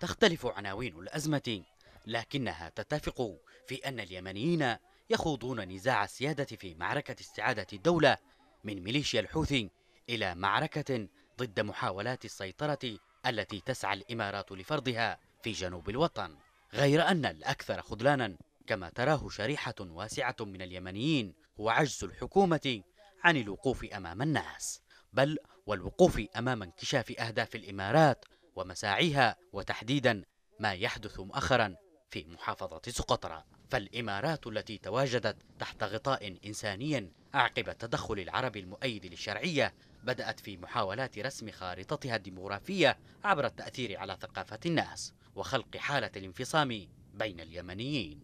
تختلف عناوين الأزمة لكنها تتفق في أن اليمنيين يخوضون نزاع السيادة في معركة استعادة الدولة من ميليشيا الحوثي إلى معركة ضد محاولات السيطرة التي تسعى الإمارات لفرضها في جنوب الوطن غير أن الأكثر خذلانا كما تراه شريحة واسعة من اليمنيين هو عجز الحكومة عن الوقوف أمام الناس بل والوقوف أمام انكشاف أهداف الإمارات ومساعيها وتحديدا ما يحدث مؤخرا في محافظة سقطرى فالإمارات التي تواجدت تحت غطاء إنساني عقب تدخل العرب المؤيد للشرعية بدأت في محاولات رسم خارطتها الديمغرافية عبر التأثير على ثقافة الناس وخلق حالة الانفصام بين اليمنيين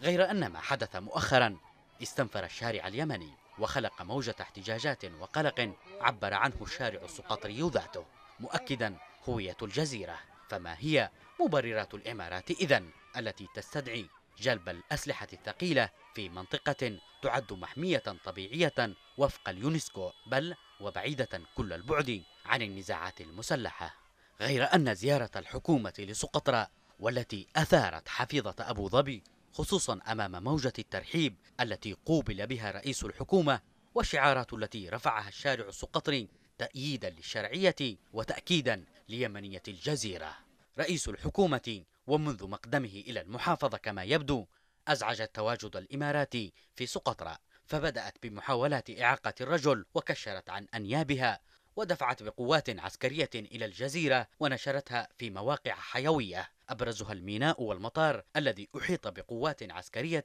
غير أن ما حدث مؤخرا استنفر الشارع اليمني وخلق موجة احتجاجات وقلق عبر عنه الشارع السقطري ذاته مؤكدا هوية الجزيرة فما هي مبررات الإمارات إذا التي تستدعي جلب الأسلحة الثقيلة في منطقة تعد محمية طبيعية وفق اليونسكو بل وبعيدة كل البعد عن النزاعات المسلحة غير أن زيارة الحكومة لسقطرى والتي أثارت حفيظة أبو ظبي خصوصا أمام موجة الترحيب التي قوبل بها رئيس الحكومة والشعارات التي رفعها الشارع السقطري تأييدا للشرعية وتأكيدا ليمنية الجزيرة رئيس الحكومة ومنذ مقدمه إلى المحافظة كما يبدو أزعج التواجد الإماراتي في سقطرى فبدأت بمحاولات إعاقة الرجل وكشرت عن أنيابها ودفعت بقوات عسكرية إلى الجزيرة ونشرتها في مواقع حيوية أبرزها الميناء والمطار الذي أحيط بقوات عسكرية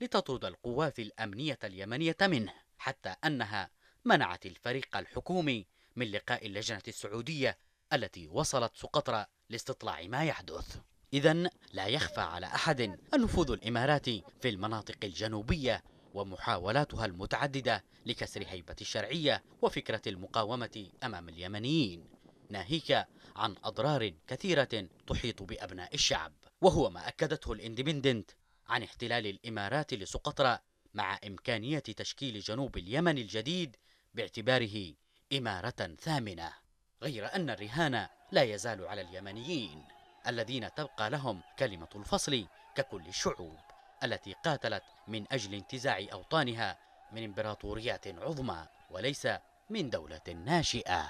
لتطرد القوات الأمنية اليمنية منه حتى أنها منعت الفريق الحكومي من لقاء اللجنة السعودية التي وصلت سقطرى لاستطلاع ما يحدث إذا لا يخفى على أحد النفوذ الإماراتي في المناطق الجنوبية ومحاولاتها المتعددة لكسر هيبة الشرعية وفكرة المقاومة أمام اليمنيين ناهيك عن أضرار كثيرة تحيط بأبناء الشعب وهو ما أكدته الاندبندنت عن احتلال الإمارات لسقطرى مع إمكانية تشكيل جنوب اليمن الجديد باعتباره إمارة ثامنة غير أن الرهان لا يزال على اليمنيين الذين تبقى لهم كلمة الفصل ككل الشعوب التي قاتلت من أجل انتزاع أوطانها من إمبراطوريات عظمى وليس من دولة ناشئة